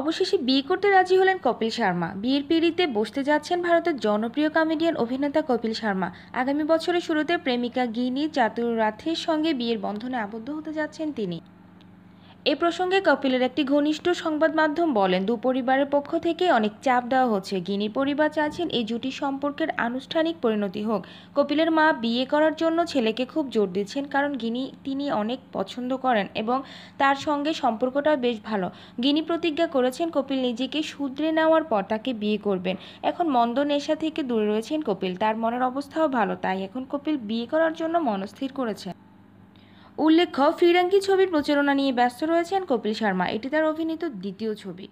অবশেষে বিয়ে করতে রাজি হলেন কপিল শর্মা বিয়ের পিড়িতে বসতে যাচ্ছেন ভারতের জনপ্রিয় কমেডিয়ান অভিনেতা কপিল শর্মা আগামী বছরের শুরুতে প্রেমিকা গিনি রাথের সঙ্গে বিয়ের বন্ধনে আবদ্ধ হতে যাচ্ছেন তিনি এ প্রসঙ্গে কপিলের একটি ঘনিষ্ঠ সংবাদ মাধ্যম বলেন দু পরিবারের পক্ষ থেকে অনেক চাপ দেওয়া হচ্ছে গিনি পরিবার চাচ্ছেন এই জুটি সম্পর্কের আনুষ্ঠানিক পরিণতি হোক কপিলের মা বিয়ে করার জন্য ছেলেকে খুব জোর দিচ্ছেন কারণ গিনি তিনি অনেক পছন্দ করেন এবং তার সঙ্গে সম্পর্কটা বেশ ভালো গিনি প্রতিজ্ঞা করেছেন কপিল নিজেকে শুধরে নেওয়ার পর তাকে বিয়ে করবেন এখন মন্দ নেশা থেকে দূরে রয়েছেন কপিল তার মনের অবস্থাও ভালো তাই এখন কপিল বিয়ে করার জন্য মনস্থির করেছেন উল্লেখ্য ফিরাঙ্গি ছবির প্রচারণা নিয়ে ব্যস্ত রয়েছেন কপিল শর্মা এটি তার অভিনীত দ্বিতীয় ছবি